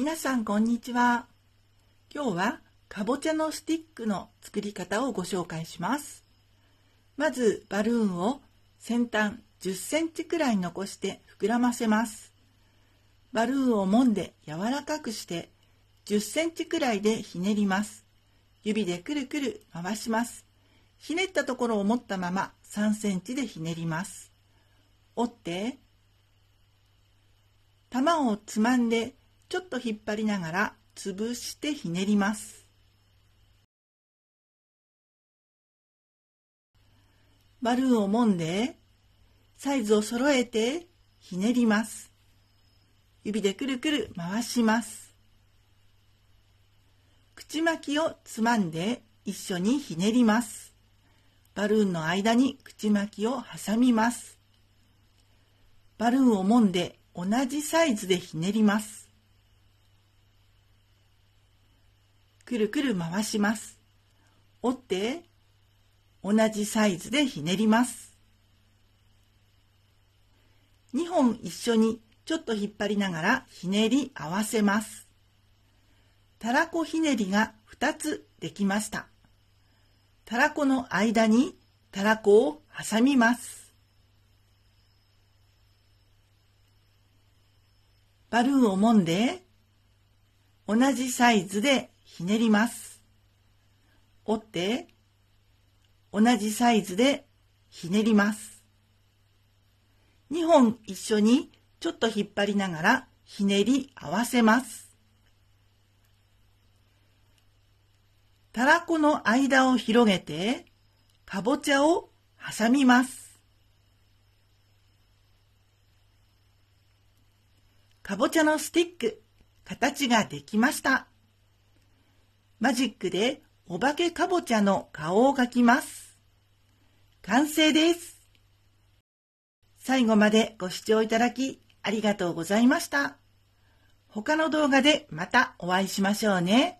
皆さんこんにちは今日はかぼちゃのスティックの作り方をご紹介しますまずバルーンを先端10センチくらい残して膨らませますバルーンを揉んで柔らかくして10センチくらいでひねります指でくるくる回しますひねったところを持ったまま3センチでひねります折って玉をつまんでちょっと引っ張りながら潰してひねりますバルーンを揉んでサイズを揃えてひねります指でくるくる回します口巻きをつまんで一緒にひねりますバルーンの間に口巻きを挟みますバルーンを揉んで同じサイズでひねりますくるくる回します。折って同じサイズでひねります。2本一緒にちょっと引っ張りながらひねり合わせます。たらこひねりが2つできました。たらこの間にたらこを挟みます。バルーンを揉んで同じサイズでひねります。折って同じサイズでひねります。2本一緒にちょっと引っ張りながらひねり合わせます。たらこの間を広げてかぼちゃを挟みます。かぼちゃのスティック、形ができました。マジックでお化けかぼちゃの顔を描きます。完成です。最後までご視聴いただきありがとうございました。他の動画でまたお会いしましょうね。